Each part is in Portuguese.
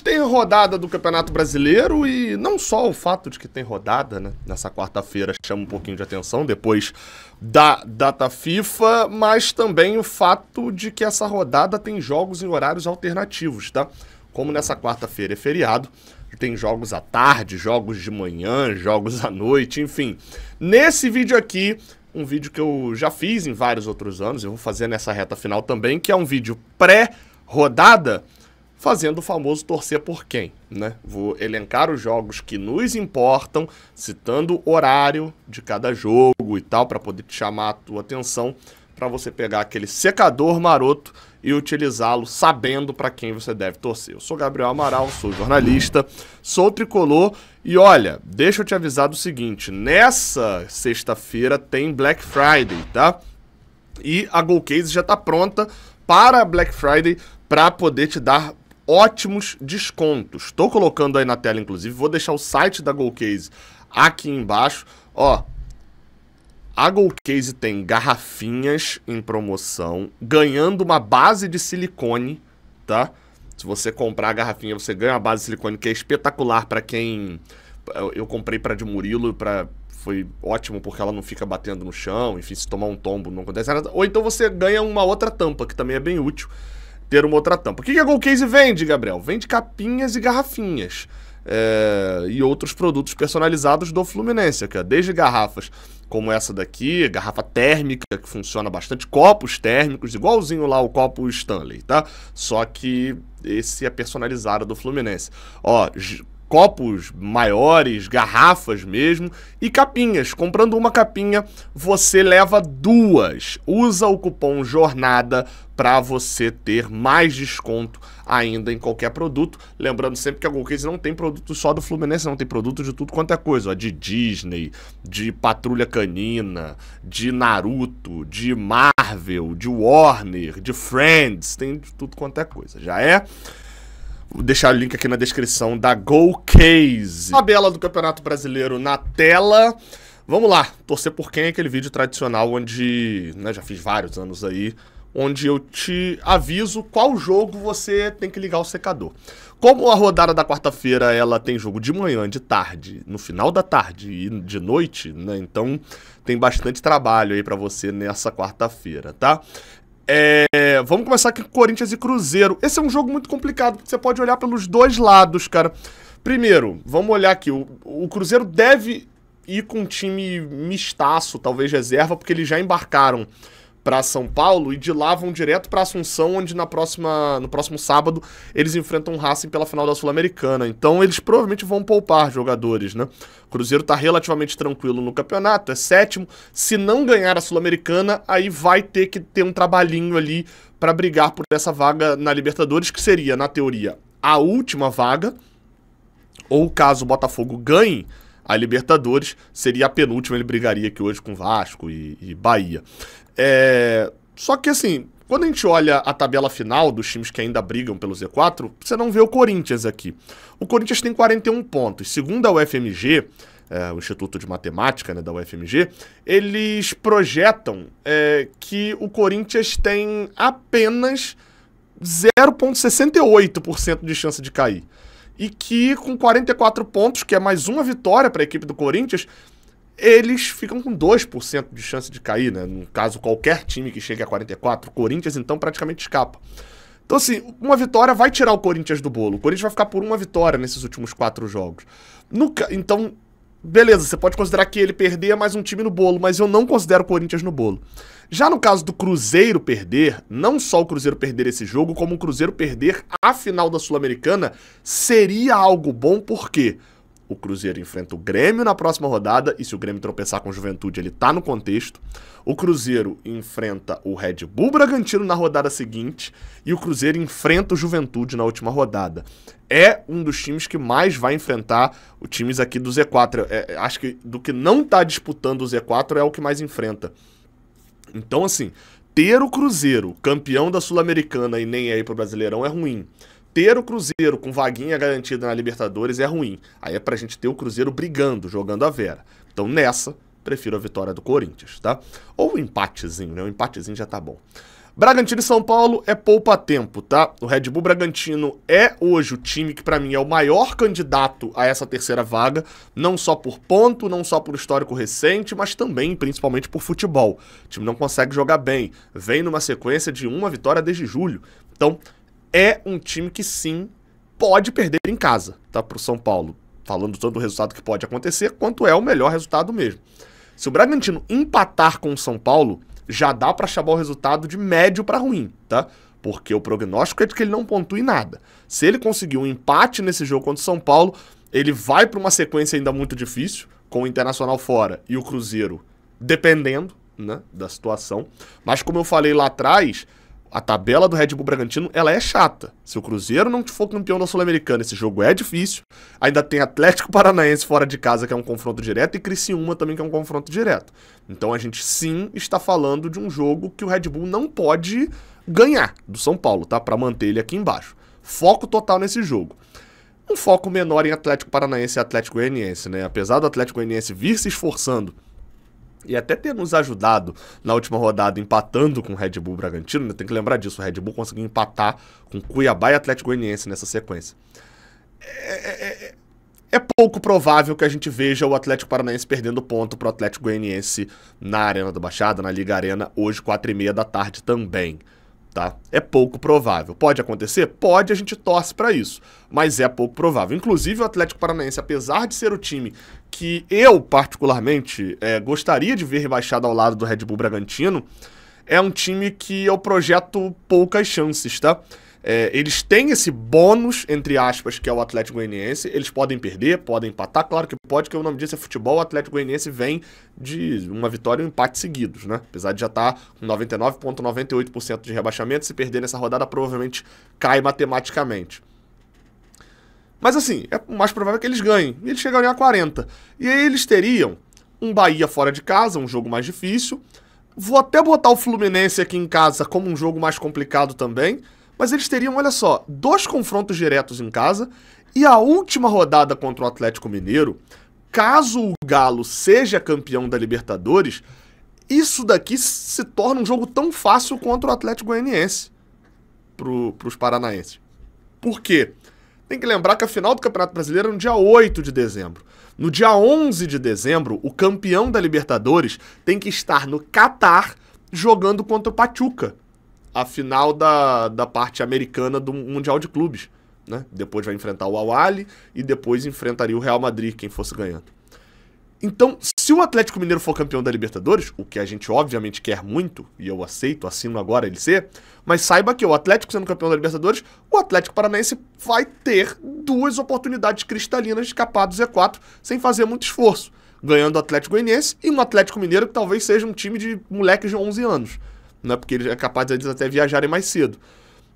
tem rodada do Campeonato Brasileiro e não só o fato de que tem rodada, né? Nessa quarta-feira chama um pouquinho de atenção depois da data FIFA, mas também o fato de que essa rodada tem jogos em horários alternativos, tá? Como nessa quarta-feira é feriado, tem jogos à tarde, jogos de manhã, jogos à noite, enfim. Nesse vídeo aqui, um vídeo que eu já fiz em vários outros anos, eu vou fazer nessa reta final também, que é um vídeo pré-rodada fazendo o famoso torcer por quem, né? Vou elencar os jogos que nos importam, citando o horário de cada jogo e tal, para poder te chamar a tua atenção, para você pegar aquele secador maroto e utilizá-lo sabendo para quem você deve torcer. Eu sou Gabriel Amaral, sou jornalista, sou tricolor e olha, deixa eu te avisar do seguinte, nessa sexta-feira tem Black Friday, tá? E a Golcase já está pronta para Black Friday para poder te dar ótimos descontos. Estou colocando aí na tela, inclusive, vou deixar o site da Goalcase aqui embaixo. Ó, a Goalcase tem garrafinhas em promoção, ganhando uma base de silicone, tá? Se você comprar a garrafinha, você ganha uma base de silicone que é espetacular para quem eu comprei para de Murilo, para foi ótimo porque ela não fica batendo no chão, enfim, se tomar um tombo não acontece nada. Ou então você ganha uma outra tampa que também é bem útil ter uma outra tampa. O que a Case vende, Gabriel? Vende capinhas e garrafinhas. É, e outros produtos personalizados do Fluminense, que desde garrafas como essa daqui, garrafa térmica que funciona bastante, copos térmicos, igualzinho lá o copo Stanley, tá? Só que esse é personalizado do Fluminense. Ó, copos maiores, garrafas mesmo, e capinhas. Comprando uma capinha, você leva duas. Usa o cupom Jornada para você ter mais desconto ainda em qualquer produto. Lembrando sempre que a GoCase não tem produto só do Fluminense, não tem produto de tudo quanto é coisa, ó, de Disney, de Patrulha Canina, de Naruto, de Marvel, de Warner, de Friends, tem de tudo quanto é coisa. Já é Vou deixar o link aqui na descrição da Go Case. Tabela do Campeonato Brasileiro na tela. Vamos lá, torcer por quem é aquele vídeo tradicional onde, né, já fiz vários anos aí, onde eu te aviso qual jogo você tem que ligar o secador. Como a rodada da quarta-feira ela tem jogo de manhã, de tarde, no final da tarde e de noite, né? Então tem bastante trabalho aí para você nessa quarta-feira, tá? É, vamos começar aqui com Corinthians e Cruzeiro. Esse é um jogo muito complicado, porque você pode olhar pelos dois lados, cara. Primeiro, vamos olhar aqui. O, o Cruzeiro deve ir com um time mistaço, talvez reserva, porque eles já embarcaram para São Paulo e de lá vão direto para Assunção, onde na próxima, no próximo sábado eles enfrentam o Racing pela final da Sul-Americana. Então eles provavelmente vão poupar jogadores, né? O Cruzeiro está relativamente tranquilo no campeonato, é sétimo. Se não ganhar a Sul-Americana, aí vai ter que ter um trabalhinho ali para brigar por essa vaga na Libertadores, que seria, na teoria, a última vaga. Ou caso o Botafogo ganhe, a Libertadores seria a penúltima, ele brigaria aqui hoje com Vasco e, e Bahia. É... Só que assim, quando a gente olha a tabela final dos times que ainda brigam pelo Z4, você não vê o Corinthians aqui. O Corinthians tem 41 pontos. Segundo a UFMG, é, o Instituto de Matemática né, da UFMG, eles projetam é, que o Corinthians tem apenas 0,68% de chance de cair e que com 44 pontos, que é mais uma vitória para a equipe do Corinthians, eles ficam com 2% de chance de cair, né? No caso, qualquer time que chegue a 44, o Corinthians então praticamente escapa. Então, assim, uma vitória vai tirar o Corinthians do bolo. O Corinthians vai ficar por uma vitória nesses últimos quatro jogos. No, então, Beleza, você pode considerar que ele perder é mais um time no bolo, mas eu não considero o Corinthians no bolo. Já no caso do Cruzeiro perder, não só o Cruzeiro perder esse jogo, como o Cruzeiro perder a final da Sul-Americana seria algo bom, por quê? O Cruzeiro enfrenta o Grêmio na próxima rodada, e se o Grêmio tropeçar com Juventude, ele tá no contexto. O Cruzeiro enfrenta o Red Bull Bragantino na rodada seguinte, e o Cruzeiro enfrenta o Juventude na última rodada. É um dos times que mais vai enfrentar os times aqui do Z4. É, é, acho que do que não tá disputando o Z4 é o que mais enfrenta. Então, assim, ter o Cruzeiro campeão da Sul-Americana e nem aí é pro Brasileirão é ruim ter o Cruzeiro com vaguinha garantida na Libertadores é ruim. Aí é pra gente ter o Cruzeiro brigando, jogando a Vera. Então nessa, prefiro a vitória do Corinthians, tá? Ou um empatezinho, né? Um empatezinho já tá bom. Bragantino e São Paulo é poupa tempo, tá? O Red Bull Bragantino é hoje o time que para mim é o maior candidato a essa terceira vaga, não só por ponto, não só por histórico recente, mas também principalmente por futebol. O time não consegue jogar bem, vem numa sequência de uma vitória desde julho. Então, é um time que sim pode perder em casa, tá? Pro São Paulo. Falando tanto do resultado que pode acontecer, quanto é o melhor resultado mesmo. Se o Bragantino empatar com o São Paulo, já dá para chamar o resultado de médio para ruim, tá? Porque o prognóstico é de que ele não pontue nada. Se ele conseguir um empate nesse jogo contra o São Paulo, ele vai para uma sequência ainda muito difícil, com o Internacional fora e o Cruzeiro dependendo né, da situação. Mas como eu falei lá atrás, a tabela do Red Bull Bragantino ela é chata. Se o Cruzeiro não for campeão da Sul-Americana, esse jogo é difícil. Ainda tem Atlético Paranaense fora de casa, que é um confronto direto, e Criciúma também, que é um confronto direto. Então a gente sim está falando de um jogo que o Red Bull não pode ganhar do São Paulo, tá? Para manter ele aqui embaixo. Foco total nesse jogo. Um foco menor em Atlético Paranaense e Atlético Goianiense, né? Apesar do Atlético Goianiense vir se esforçando e até ter nos ajudado na última rodada empatando com o Red Bull Bragantino, né? tem que lembrar disso, o Red Bull conseguiu empatar com Cuiabá e Atlético Goianiense nessa sequência. É, é, é, é, pouco provável que a gente veja o Atlético Paranaense perdendo ponto para o Atlético Goianiense na Arena do Baixada, na Liga Arena, hoje, 4 e meia da tarde também tá? É pouco provável. Pode acontecer? Pode, a gente torce para isso, mas é pouco provável. Inclusive, o Atlético Paranaense, apesar de ser o time que eu, particularmente, é, gostaria de ver rebaixado ao lado do Red Bull Bragantino, é um time que eu projeto poucas chances, tá? É, eles têm esse bônus, entre aspas, que é o Atlético Goianiense. Eles podem perder, podem empatar, claro que pode, que o nome disso é futebol. O Atlético Goianiense vem de uma vitória e um empate seguidos, né? Apesar de já estar tá com 99,98% de rebaixamento, se perder nessa rodada provavelmente cai matematicamente. Mas assim, é mais provável que eles ganhem. E eles chegariam a 40. E aí eles teriam um Bahia fora de casa, um jogo mais difícil. Vou até botar o Fluminense aqui em casa como um jogo mais complicado também mas eles teriam, olha só, dois confrontos diretos em casa e a última rodada contra o Atlético Mineiro, caso o Galo seja campeão da Libertadores, isso daqui se torna um jogo tão fácil contra o Atlético Goianiense para os paranaenses. Por quê? Tem que lembrar que a final do Campeonato Brasileiro é no dia 8 de dezembro. No dia 11 de dezembro, o campeão da Libertadores tem que estar no Catar jogando contra o Pachuca, a final da, da parte americana do Mundial de Clubes. Né? Depois vai enfrentar o Awali e depois enfrentaria o Real Madrid, quem fosse ganhando. Então, se o Atlético Mineiro for campeão da Libertadores, o que a gente obviamente quer muito, e eu aceito, assino agora ele ser, mas saiba que o Atlético sendo campeão da Libertadores, o Atlético Paranaense vai ter duas oportunidades cristalinas de escapar do Z4 sem fazer muito esforço, ganhando o Atlético Goianiense e um Atlético Mineiro que talvez seja um time de moleques de 11 anos né? Porque ele é capaz de eles até viajarem mais cedo.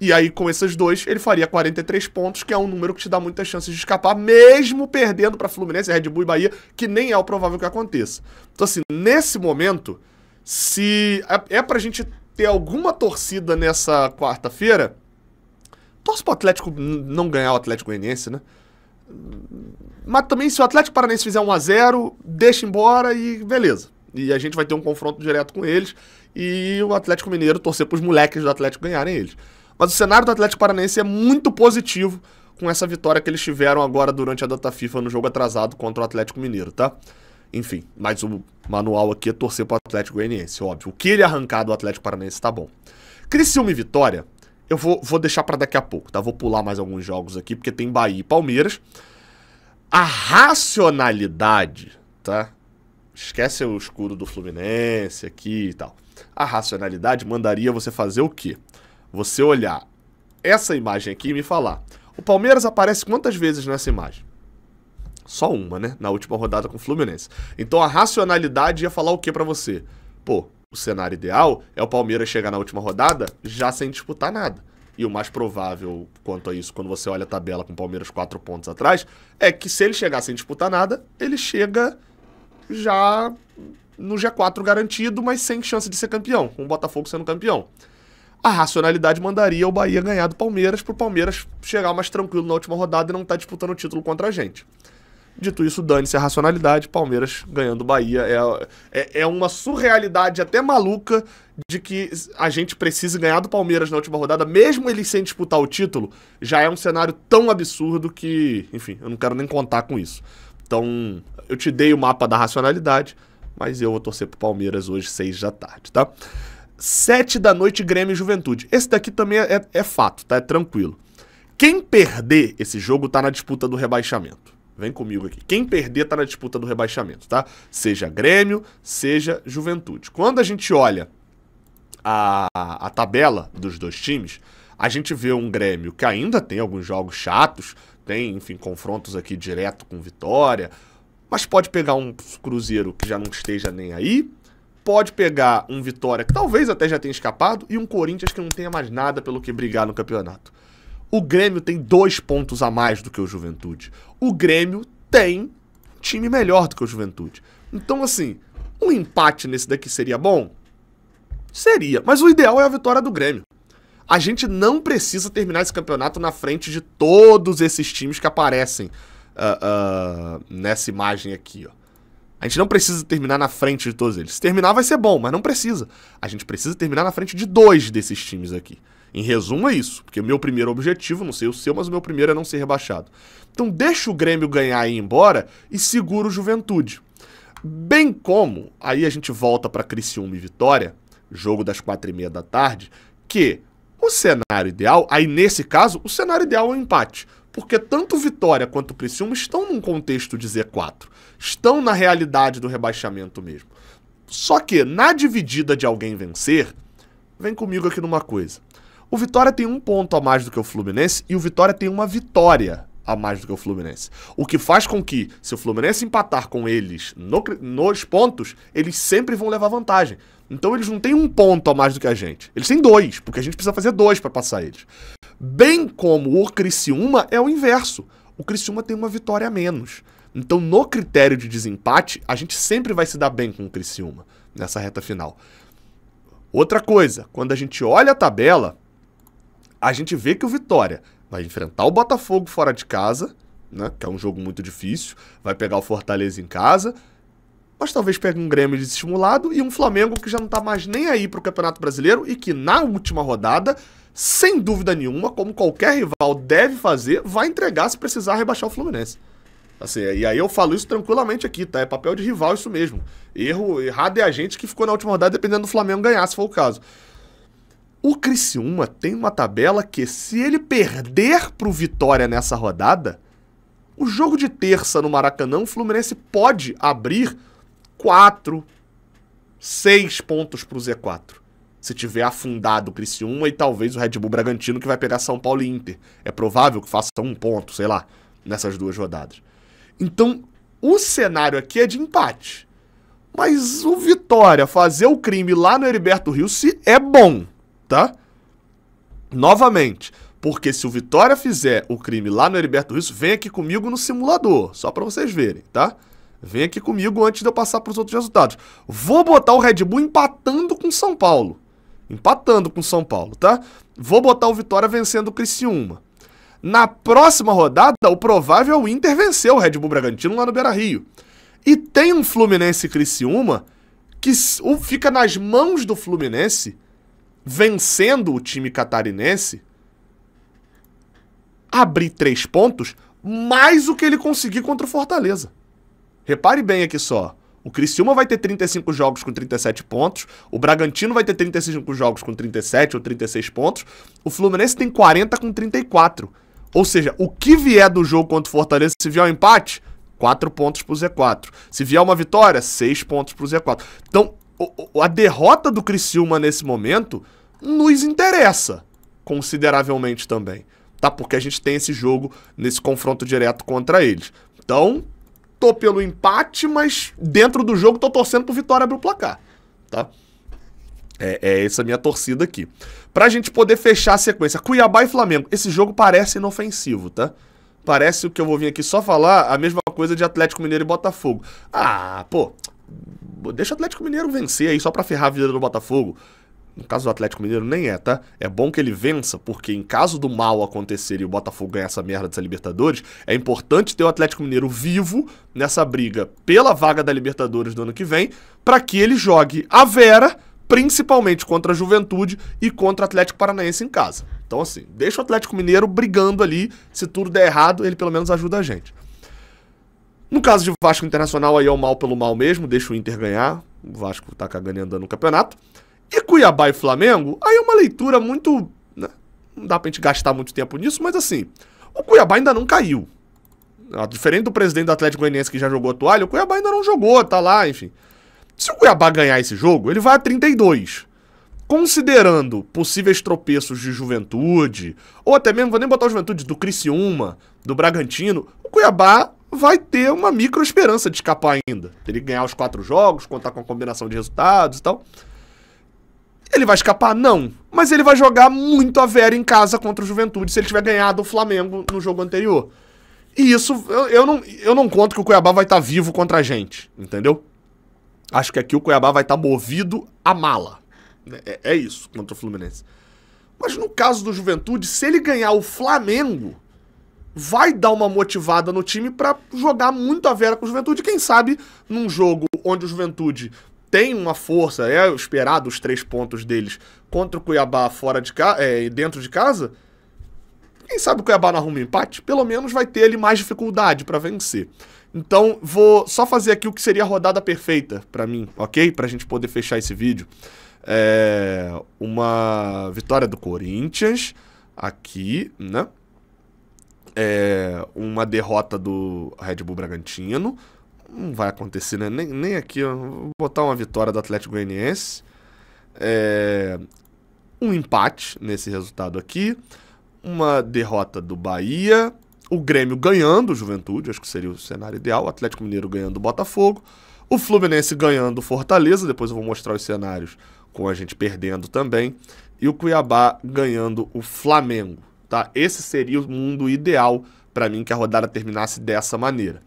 E aí, com esses dois, ele faria 43 pontos, que é um número que te dá muitas chances de escapar, mesmo perdendo para Fluminense, Red Bull e Bahia, que nem é o provável que aconteça. Então, assim, nesse momento, se é, para é pra gente ter alguma torcida nessa quarta-feira, torce pro Atlético não ganhar o Atlético Goianiense, né? Mas também, se o Atlético Paranaense fizer 1 a 0 deixa embora e beleza. E a gente vai ter um confronto direto com eles e o Atlético Mineiro torcer para os moleques do Atlético ganharem eles. Mas o cenário do Atlético Paranense é muito positivo com essa vitória que eles tiveram agora durante a data FIFA no jogo atrasado contra o Atlético Mineiro, tá? Enfim, mas o manual aqui é torcer para o Atlético Goianiense, óbvio. O que ele arrancar do Atlético Paranense está bom. Criciúma e Vitória, eu vou, vou deixar para daqui a pouco, tá? Vou pular mais alguns jogos aqui, porque tem Bahia e Palmeiras. A racionalidade, tá? Esquece o escuro do Fluminense aqui e tal. A racionalidade mandaria você fazer o quê? Você olhar essa imagem aqui e me falar. O Palmeiras aparece quantas vezes nessa imagem? Só uma, né? Na última rodada com o Fluminense. Então a racionalidade ia falar o que para você? Pô, o cenário ideal é o Palmeiras chegar na última rodada já sem disputar nada. E o mais provável quanto a isso, quando você olha a tabela com o Palmeiras quatro pontos atrás, é que se ele chegar sem disputar nada, ele chega já no G4 garantido, mas sem chance de ser campeão, com o Botafogo sendo campeão. A racionalidade mandaria o Bahia ganhar do Palmeiras, para o Palmeiras chegar mais tranquilo na última rodada e não estar tá disputando o título contra a gente. Dito isso, dane-se a racionalidade, Palmeiras ganhando o Bahia. É, é, é, uma surrealidade até maluca de que a gente precise ganhar do Palmeiras na última rodada, mesmo ele sem disputar o título, já é um cenário tão absurdo que, enfim, eu não quero nem contar com isso. Então, eu te dei o mapa da racionalidade mas eu vou torcer pro Palmeiras hoje, seis da tarde, tá? Sete da noite, Grêmio e Juventude. Esse daqui também é, é, é fato, tá? É tranquilo. Quem perder esse jogo tá na disputa do rebaixamento. Vem comigo aqui. Quem perder tá na disputa do rebaixamento, tá? Seja Grêmio, seja Juventude. Quando a gente olha a, a tabela dos dois times, a gente vê um Grêmio que ainda tem alguns jogos chatos, tem, enfim, confrontos aqui direto com Vitória, mas pode pegar um Cruzeiro que já não esteja nem aí, pode pegar um Vitória que talvez até já tenha escapado e um Corinthians que não tenha mais nada pelo que brigar no campeonato. O Grêmio tem dois pontos a mais do que o Juventude. O Grêmio tem time melhor do que o Juventude. Então, assim, um empate nesse daqui seria bom? Seria, mas o ideal é a vitória do Grêmio. A gente não precisa terminar esse campeonato na frente de todos esses times que aparecem uh, nessa imagem aqui, ó. A gente não precisa terminar na frente de todos eles. Se terminar vai ser bom, mas não precisa. A gente precisa terminar na frente de dois desses times aqui. Em resumo, é isso. Porque o meu primeiro objetivo, não sei o seu, mas o meu primeiro é não ser rebaixado. Então deixa o Grêmio ganhar e ir embora e segura o Juventude. Bem como, aí a gente volta para Criciúma e Vitória, jogo das quatro e meia da tarde, que o cenário ideal, aí nesse caso, o cenário ideal é o um empate porque tanto Vitória quanto o Priciúma estão num contexto de Z4, estão na realidade do rebaixamento mesmo. Só que na dividida de alguém vencer, vem comigo aqui numa coisa. O Vitória tem um ponto a mais do que o Fluminense e o Vitória tem uma vitória a mais do que o Fluminense. O que faz com que, se o Fluminense empatar com eles no, nos pontos, eles sempre vão levar vantagem. Então eles não têm um ponto a mais do que a gente. Eles têm dois, porque a gente precisa fazer dois para passar eles. Bem como o Criciúma é o inverso. O Criciúma tem uma vitória a menos. Então, no critério de desempate, a gente sempre vai se dar bem com o Criciúma nessa reta final. Outra coisa, quando a gente olha a tabela, a gente vê que o Vitória vai enfrentar o Botafogo fora de casa, né, que é um jogo muito difícil, vai pegar o Fortaleza em casa, mas talvez pegue um Grêmio desestimulado e um Flamengo que já não tá mais nem aí pro Campeonato Brasileiro e que na última rodada sem dúvida nenhuma, como qualquer rival deve fazer, vai entregar se precisar rebaixar o Fluminense. Assim, e aí eu falo isso tranquilamente aqui, tá? É papel de rival isso mesmo. Erro, errado é a gente que ficou na última rodada dependendo do Flamengo ganhar, se for o caso. O Criciúma tem uma tabela que, se ele perder pro Vitória nessa rodada, o jogo de terça no Maracanã, o Fluminense pode abrir 4, 6 pontos pro Z4 se tiver afundado o Criciúma e talvez o Red Bull Bragantino que vai pegar São Paulo e Inter. É provável que faça um ponto, sei lá, nessas duas rodadas. Então, o cenário aqui é de empate. Mas o Vitória fazer o crime lá no Heriberto Rio é bom, tá? Novamente, porque se o Vitória fizer o crime lá no Heriberto Rio, vem aqui comigo no simulador, só para vocês verem, tá? Vem aqui comigo antes de eu passar para os outros resultados. Vou botar o Red Bull empatando com São Paulo empatando com São Paulo, tá? Vou botar o Vitória vencendo o Criciúma. Na próxima rodada, o provável é o Inter vencer o Red Bull Bragantino lá no Beira-Rio. E tem um Fluminense Criciúma que fica nas mãos do Fluminense vencendo o time catarinense abrir três pontos mais o que ele conseguir contra o Fortaleza. Repare bem aqui só. O Criciúma vai ter 35 jogos com 37 pontos, o Bragantino vai ter 35 jogos com 37 ou 36 pontos, o Fluminense tem 40 com 34. Ou seja, o que vier do jogo contra o Fortaleza, se vier um empate, 4 pontos pro Z4. Se vier uma vitória, 6 pontos pro Z4. Então, a derrota do Criciúma nesse momento nos interessa consideravelmente também, tá? Porque a gente tem esse jogo nesse confronto direto contra eles. Então, tô pelo empate, mas dentro do jogo tô torcendo pro Vitória abrir o placar, tá? É, é essa minha torcida aqui. Pra gente poder fechar a sequência, Cuiabá e Flamengo. Esse jogo parece inofensivo, tá? Parece o que eu vou vir aqui só falar a mesma coisa de Atlético Mineiro e Botafogo. Ah, pô, deixa o Atlético Mineiro vencer aí só pra ferrar a vida do Botafogo. No caso do Atlético Mineiro, nem é, tá? É bom que ele vença, porque em caso do mal acontecer e o Botafogo ganhar essa merda dessa Libertadores, é importante ter o Atlético Mineiro vivo nessa briga pela vaga da Libertadores do ano que vem, para que ele jogue a Vera, principalmente contra a Juventude e contra o Atlético Paranaense em casa. Então, assim, deixa o Atlético Mineiro brigando ali. Se tudo der errado, ele pelo menos ajuda a gente. No caso de Vasco Internacional, aí é o mal pelo mal mesmo, deixa o Inter ganhar. O Vasco tá cagando e andando no campeonato. E Cuiabá e Flamengo, aí é uma leitura muito. Né? Não dá pra gente gastar muito tempo nisso, mas assim, o Cuiabá ainda não caiu. Ah, diferente do presidente do Atlético Goianiense que já jogou a toalha, o Cuiabá ainda não jogou, tá lá, enfim. Se o Cuiabá ganhar esse jogo, ele vai a 32. Considerando possíveis tropeços de juventude, ou até mesmo, vou nem botar a juventude, do Criciúma, do Bragantino, o Cuiabá vai ter uma micro esperança de escapar ainda. Ele ganhar os quatro jogos, contar com a combinação de resultados e tal. Ele vai escapar? Não. Mas ele vai jogar muito a Vera em casa contra o Juventude se ele tiver ganhado o Flamengo no jogo anterior. E isso, eu, eu, não, eu não conto que o Cuiabá vai estar tá vivo contra a gente, entendeu? Acho que aqui o Cuiabá vai estar tá movido a mala. É, é isso contra o Fluminense. Mas no caso do Juventude, se ele ganhar o Flamengo, vai dar uma motivada no time para jogar muito a Vera com o Juventude. Quem sabe num jogo onde o Juventude tem uma força, é esperado os três pontos deles contra o Cuiabá fora de ca... é, dentro de casa. Quem sabe o Cuiabá não arruma um empate? Pelo menos vai ter ele mais dificuldade para vencer. Então, vou só fazer aqui o que seria a rodada perfeita para mim, ok? Pra gente poder fechar esse vídeo. É uma vitória do Corinthians aqui, né? É uma derrota do Red Bull Bragantino, não vai acontecer, né? Nem, nem aqui, ó. Vou botar uma vitória do Atlético Goianiense. É, um empate nesse resultado aqui. Uma derrota do Bahia. O Grêmio ganhando o Juventude, acho que seria o cenário ideal. O Atlético Mineiro ganhando o Botafogo. O Fluminense ganhando o Fortaleza. Depois eu vou mostrar os cenários com a gente perdendo também. E o Cuiabá ganhando o Flamengo. Tá? Esse seria o mundo ideal para mim que a rodada terminasse dessa maneira.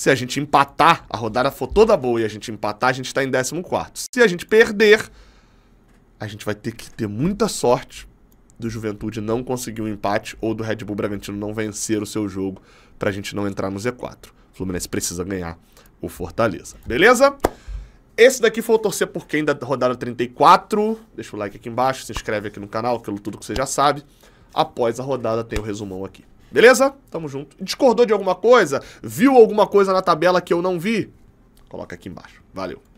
Se a gente empatar, a rodada for toda boa e a gente empatar, a gente está em 14. Se a gente perder, a gente vai ter que ter muita sorte do Juventude não conseguir um empate ou do Red Bull Bragantino não vencer o seu jogo para a gente não entrar no Z4. O Fluminense precisa ganhar o Fortaleza. Beleza? Esse daqui foi o Torcer por Quem da rodada 34. Deixa o like aqui embaixo, se inscreve aqui no canal, aquilo tudo que você já sabe. Após a rodada tem o resumão aqui. Beleza? Tamo junto. Discordou de alguma coisa? Viu alguma coisa na tabela que eu não vi? Coloca aqui embaixo. Valeu.